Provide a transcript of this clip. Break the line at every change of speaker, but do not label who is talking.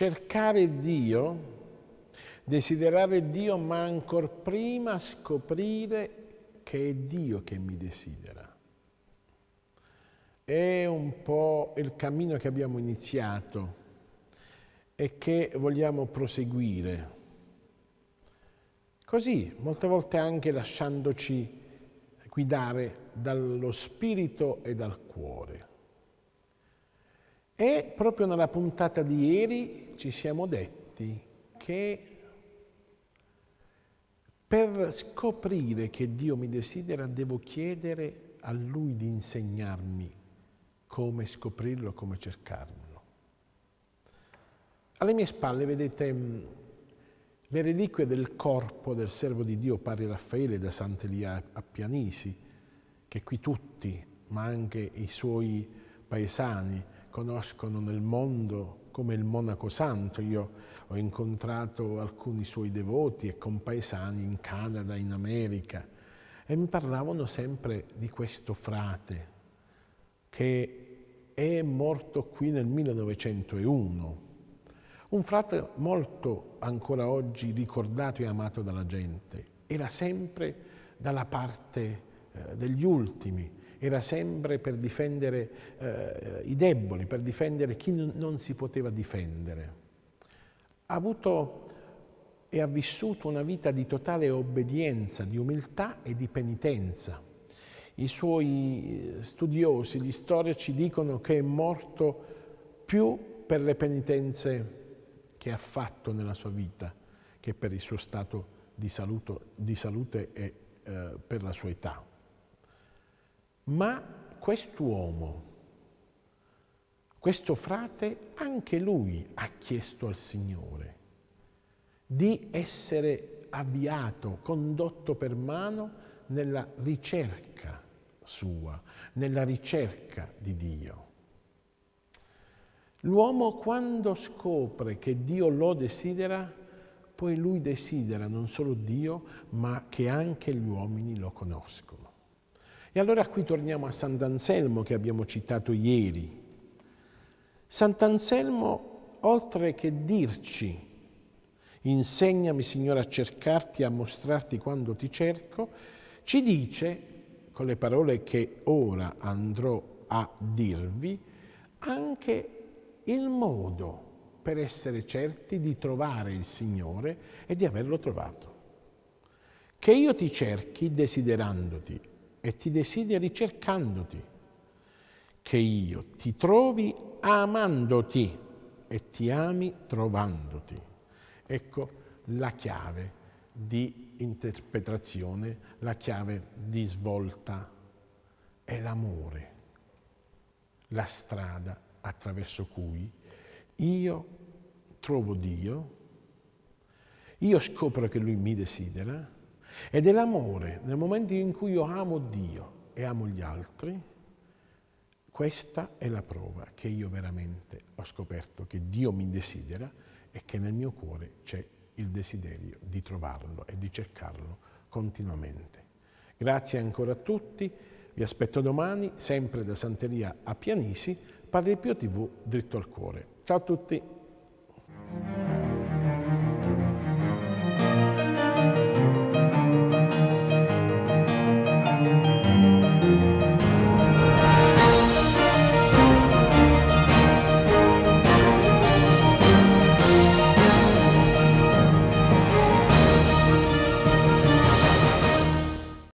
Cercare Dio, desiderare Dio, ma ancora prima scoprire che è Dio che mi desidera. È un po' il cammino che abbiamo iniziato e che vogliamo proseguire. Così, molte volte anche lasciandoci guidare dallo spirito e dal cuore. E proprio nella puntata di ieri ci siamo detti che per scoprire che Dio mi desidera devo chiedere a Lui di insegnarmi come scoprirlo, come cercarlo. Alle mie spalle vedete le reliquie del corpo del servo di Dio Padre Raffaele da Sant'Elia a Pianisi, che qui tutti, ma anche i suoi paesani, conoscono nel mondo come il monaco santo. Io ho incontrato alcuni suoi devoti e compaesani in Canada, in America, e mi parlavano sempre di questo frate che è morto qui nel 1901. Un frate molto ancora oggi ricordato e amato dalla gente. Era sempre dalla parte eh, degli ultimi, era sempre per difendere eh, i deboli, per difendere chi non si poteva difendere. Ha avuto e ha vissuto una vita di totale obbedienza, di umiltà e di penitenza. I suoi eh, studiosi, gli storici dicono che è morto più per le penitenze che ha fatto nella sua vita che per il suo stato di, saluto, di salute e eh, per la sua età. Ma quest'uomo, questo frate, anche lui ha chiesto al Signore di essere avviato, condotto per mano nella ricerca sua, nella ricerca di Dio. L'uomo quando scopre che Dio lo desidera, poi lui desidera non solo Dio, ma che anche gli uomini lo conoscono. E allora qui torniamo a Sant'Anselmo che abbiamo citato ieri. Sant'Anselmo, oltre che dirci, insegnami Signore a cercarti, a mostrarti quando ti cerco, ci dice, con le parole che ora andrò a dirvi, anche il modo per essere certi di trovare il Signore e di averlo trovato. Che io ti cerchi desiderandoti e ti desideri cercandoti, che io ti trovi amandoti e ti ami trovandoti. Ecco la chiave di interpretazione, la chiave di svolta è l'amore, la strada attraverso cui io trovo Dio, io scopro che Lui mi desidera, ed è l'amore, nel momento in cui io amo Dio e amo gli altri, questa è la prova che io veramente ho scoperto che Dio mi desidera e che nel mio cuore c'è il desiderio di trovarlo e di cercarlo continuamente. Grazie ancora a tutti, vi aspetto domani, sempre da Santeria a Pianisi, Padre Pio TV, dritto al cuore. Ciao a tutti!